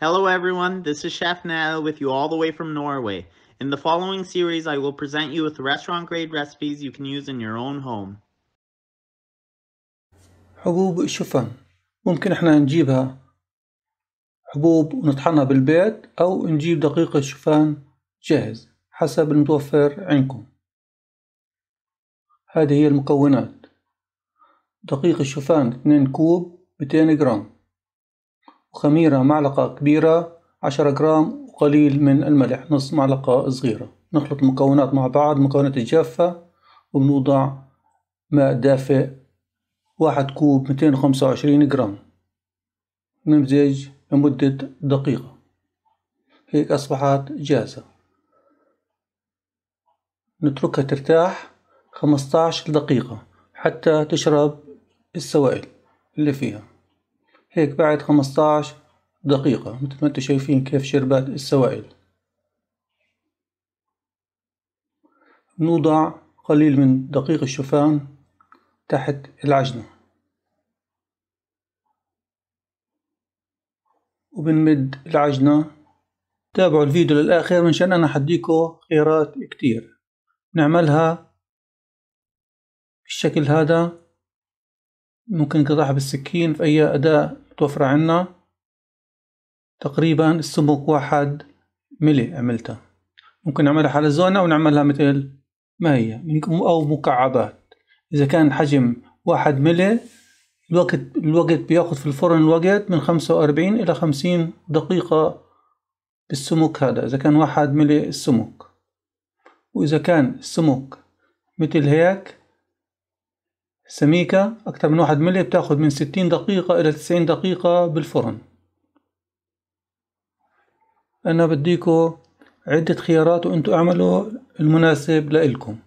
Hello everyone, this is Chef Nell with you all the way from Norway. In the following series, I will present you with restaurant grade recipes you can use in your own home. حبوب الشوفان ممكن احنا نجيبها حبوب ونطحنها بالبيت او نجيب دقيق الشوفان جاهز حسب المتوفر عندكم هذه هي المكونات دقيق الشوفان 2 كوب 200 جرام خميرة معلقة كبيرة عشرة جرام وقليل من الملح نص معلقة صغيرة نخلط المكونات مع بعض المكونات الجافة وبنوضع ماء دافئ واحد كوب ميتين وخمسة وعشرين جرام نمزج لمدة دقيقة هيك أصبحت جاهزة نتركها ترتاح خمسة عشر دقيقة حتى تشرب السوائل اللي فيها هيك بعد خمستاش دقيقة مثل ما انتم شايفين كيف شربت السوائل نوضع قليل من دقيق الشوفان تحت العجنة وبنمد العجنة تابعوا الفيديو للآخر منشان أنا حديكو خيارات كتير نعملها بالشكل هذا ممكن نقطعها بالسكين في أي أداة متوفرة عنا تقريبا السمك واحد ملي عملتها ممكن نعملها حلزونة ونعملها مثل ما هي أو مكعبات إذا كان حجم واحد ملي الوقت الوقت بياخد في الفرن الوقت من خمسة وأربعين إلى خمسين دقيقة بالسمك هذا إذا كان واحد ملي السمك وإذا كان السمك مثل هيك سميكة أكثر من واحد ملي بتاخد من ستين دقيقة إلى تسعين دقيقة بالفرن أنا بديكو عدة خيارات وأنتوا اعملوا المناسب لإلكم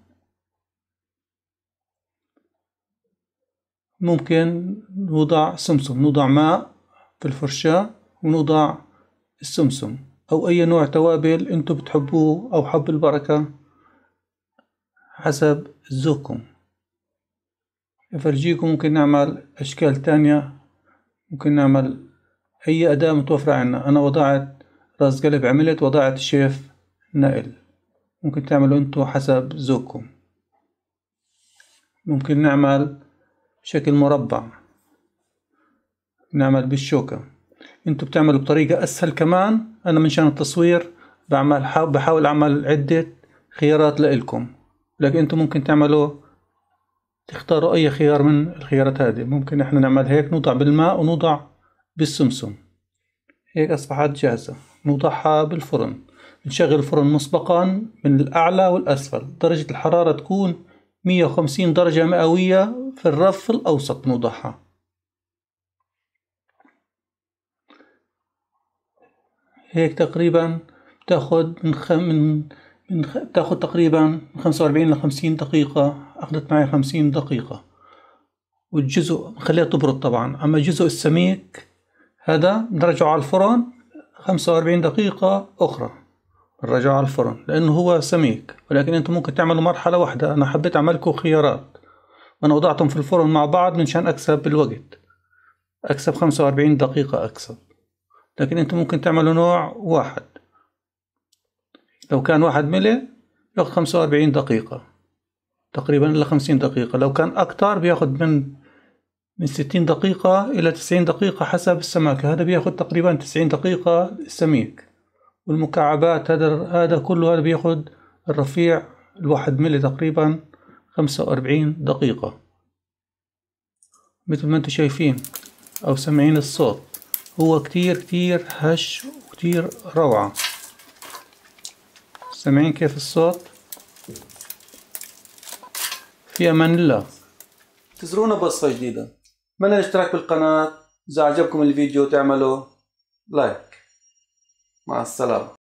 ممكن نوضع سمسم نوضع ماء في الفرشاة ونوضع السمسم أو أي نوع توابل أنتوا بتحبوه أو حب البركة حسب ذوقكم افرجيكم ممكن نعمل اشكال تانية ممكن نعمل اي اداة متوفرة عنا انا وضعت راس قلب عملت وضعت شيف نقل ممكن تعملوا انتو حسب ذوقكم ممكن نعمل شكل مربع نعمل بالشوكة انتو بتعملوا بطريقة اسهل كمان انا من شان التصوير بعمل بحاول اعمل عدة خيارات لإلكم لكن انتو ممكن تعملوا تختاروا أي خيار من الخيارات هذه ممكن إحنا نعمل هيك نوضع بالماء ونوضع بالسمسم هيك أصبحت جاهزة نوضعها بالفرن نشغل الفرن مسبقا من الأعلى والأسفل درجة الحرارة تكون 150 درجة مئوية في الرف الأوسط نوضعها هيك تقريبا تاخد من, خم... من تاخد تقريبا من خمسة وأربعين لخمسين دقيقة أخذت معي خمسين دقيقة والجزء خليها تبرد طبعا أما الجزء السميك هذا نرجعه على الفرن خمسة وأربعين دقيقة أخرى نرجعه على الفرن لأنه هو سميك ولكن أنتم ممكن تعملوا مرحلة واحدة أنا حبيت أعملكم خيارات وأنا وضعتهم في الفرن مع بعض شان أكسب الوقت أكسب خمسة وأربعين دقيقة أكسب لكن أنتم ممكن تعملوا نوع واحد لو كان واحد ملي بياخد خمسة وأربعين دقيقة تقريبا إلى خمسين دقيقة لو كان أكتر بياخد من من ستين دقيقة إلى تسعين دقيقة حسب السمكة هذا بياخد تقريبا تسعين دقيقة السميك والمكعبات هذا هذا كله هذا بياخد الرفيع الواحد ملي تقريبا خمسة وأربعين دقيقة مثل ما انتم شايفين أو سامعين الصوت هو كتير كتير هش وكتير روعة سمعين كيف الصوت في امان الله تزرونا بصفة جديدة من الاشتراك بالقناة إذا عجبكم الفيديو تعملوا لايك مع السلامة